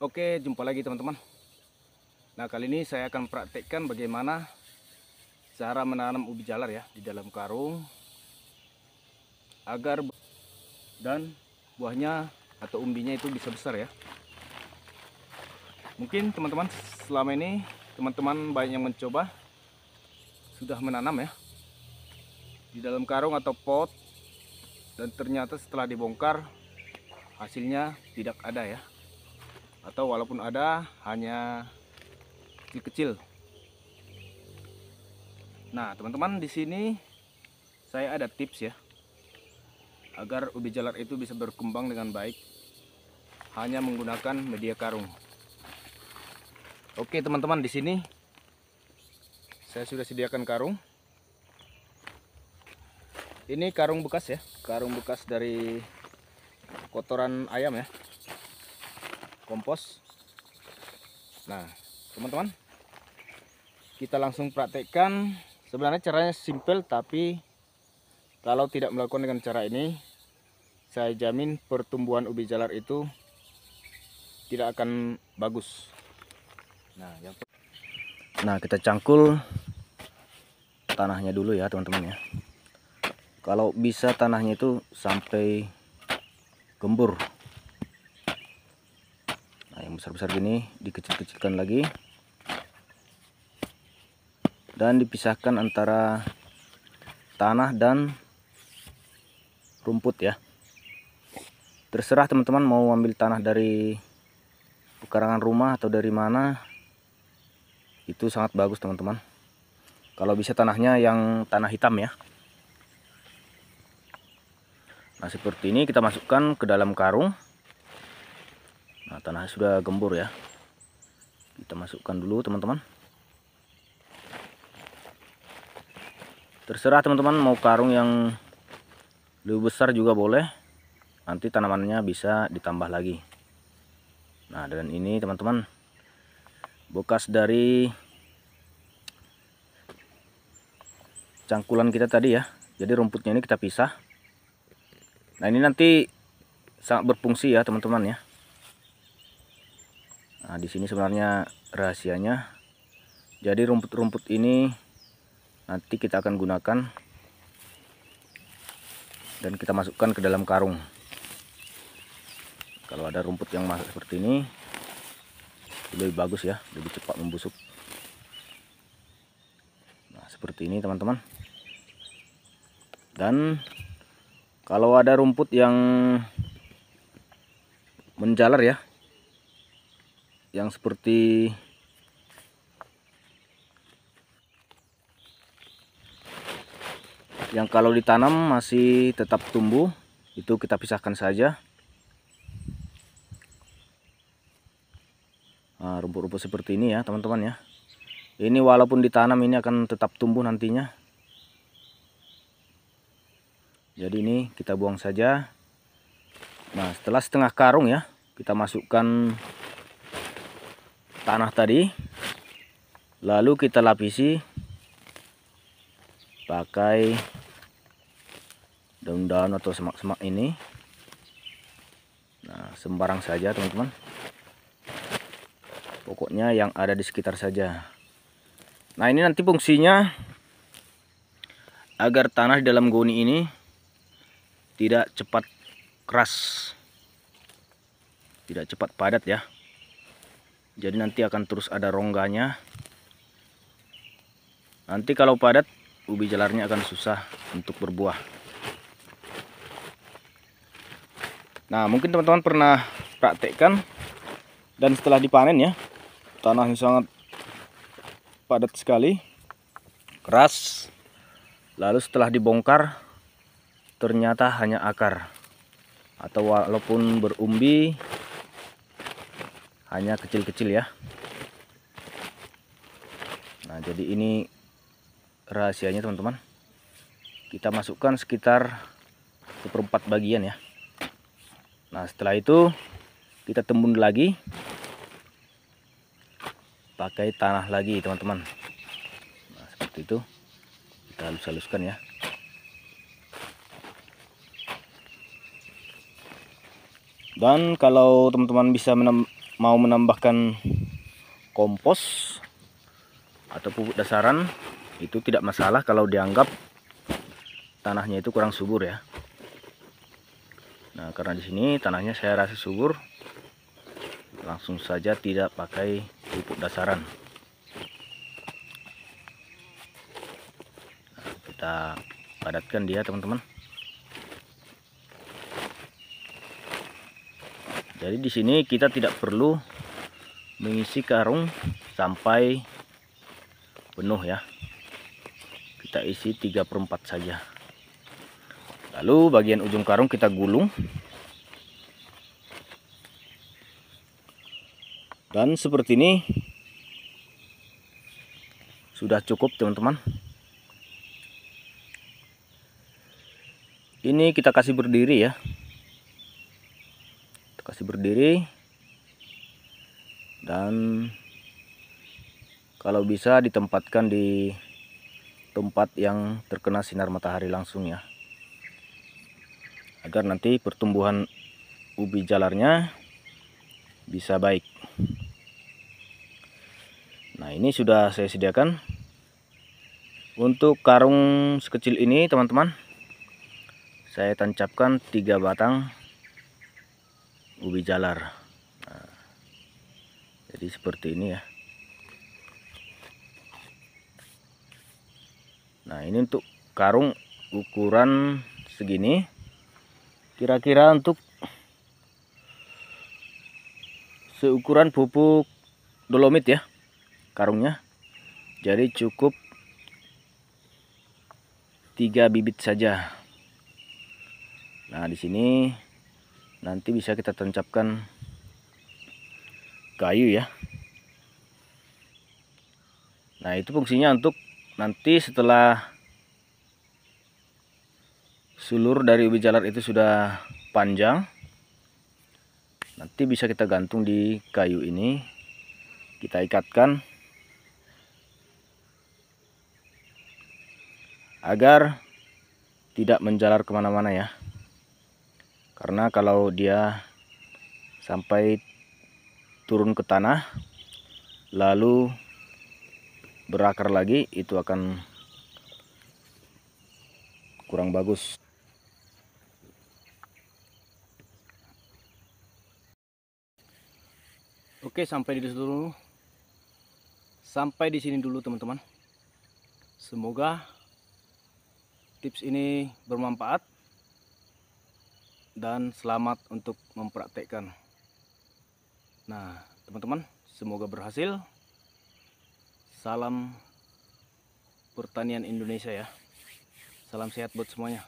Oke, jumpa lagi teman-teman. Nah, kali ini saya akan praktekkan bagaimana cara menanam ubi jalar ya di dalam karung agar dan buahnya atau umbinya itu bisa besar ya. Mungkin teman-teman selama ini teman-teman banyak yang mencoba sudah menanam ya di dalam karung atau pot dan ternyata setelah dibongkar hasilnya tidak ada ya atau walaupun ada hanya kecil-kecil. Nah, teman-teman di sini saya ada tips ya agar ubi jalar itu bisa berkembang dengan baik hanya menggunakan media karung. Oke, teman-teman di sini saya sudah sediakan karung. Ini karung bekas ya, karung bekas dari kotoran ayam ya kompos nah teman-teman kita langsung praktekkan sebenarnya caranya simple tapi kalau tidak melakukan dengan cara ini saya jamin pertumbuhan ubi jalar itu tidak akan bagus nah yang nah kita cangkul tanahnya dulu ya teman-teman ya kalau bisa tanahnya itu sampai gembur besar-besar gini dikecil-kecilkan lagi dan dipisahkan antara tanah dan rumput ya terserah teman-teman mau ambil tanah dari pekarangan rumah atau dari mana itu sangat bagus teman-teman kalau bisa tanahnya yang tanah hitam ya nah seperti ini kita masukkan ke dalam karung Nah, tanah sudah gembur ya. Kita masukkan dulu, teman-teman. Terserah teman-teman mau karung yang lebih besar juga boleh. Nanti tanamannya bisa ditambah lagi. Nah, dan ini teman-teman bekas dari cangkulan kita tadi ya. Jadi rumputnya ini kita pisah. Nah, ini nanti sangat berfungsi ya, teman-teman ya. Nah, di sini sebenarnya rahasianya. Jadi rumput-rumput ini nanti kita akan gunakan dan kita masukkan ke dalam karung. Kalau ada rumput yang masuk seperti ini lebih bagus ya, lebih cepat membusuk. Nah, seperti ini teman-teman. Dan kalau ada rumput yang menjalar ya, yang seperti yang kalau ditanam masih tetap tumbuh itu kita pisahkan saja rumput ah, rumput-rumput seperti ini ya teman-teman ya ini walaupun ditanam ini akan tetap tumbuh nantinya jadi ini kita buang saja nah setelah setengah karung ya kita masukkan tanah tadi lalu kita lapisi pakai daun-daun atau semak-semak ini nah sembarang saja teman-teman pokoknya yang ada di sekitar saja nah ini nanti fungsinya agar tanah di dalam goni ini tidak cepat keras tidak cepat padat ya jadi nanti akan terus ada rongganya nanti kalau padat ubi jalarnya akan susah untuk berbuah nah mungkin teman-teman pernah praktekkan dan setelah dipanen ya tanahnya sangat padat sekali keras lalu setelah dibongkar ternyata hanya akar atau walaupun berumbi hanya kecil-kecil ya nah jadi ini rahasianya teman-teman kita masukkan sekitar seperempat bagian ya nah setelah itu kita tembun lagi pakai tanah lagi teman-teman nah seperti itu kita halus-haluskan ya dan kalau teman-teman bisa mau menambahkan kompos atau pupuk dasaran itu tidak masalah kalau dianggap tanahnya itu kurang subur ya. Nah, karena di sini tanahnya saya rasa subur, langsung saja tidak pakai pupuk dasaran. Nah, kita padatkan dia, teman-teman. jadi di sini kita tidak perlu mengisi karung sampai penuh ya kita isi 3 per 4 saja lalu bagian ujung karung kita gulung dan seperti ini sudah cukup teman-teman ini kita kasih berdiri ya masih berdiri dan kalau bisa ditempatkan di tempat yang terkena sinar matahari langsung ya agar nanti pertumbuhan ubi jalarnya bisa baik nah ini sudah saya sediakan untuk karung sekecil ini teman-teman saya tancapkan tiga batang ubi jalar nah, jadi seperti ini ya nah ini untuk karung ukuran segini kira-kira untuk seukuran pupuk dolomit ya karungnya jadi cukup tiga bibit saja nah di sini nanti bisa kita tancapkan kayu ya nah itu fungsinya untuk nanti setelah sulur dari ubi jalar itu sudah panjang nanti bisa kita gantung di kayu ini kita ikatkan agar tidak menjalar kemana-mana ya karena kalau dia sampai turun ke tanah lalu berakar lagi itu akan kurang bagus Oke sampai di sini dulu sampai di sini dulu teman-teman semoga tips ini bermanfaat dan selamat untuk mempraktekkan nah teman-teman semoga berhasil salam pertanian Indonesia ya salam sehat buat semuanya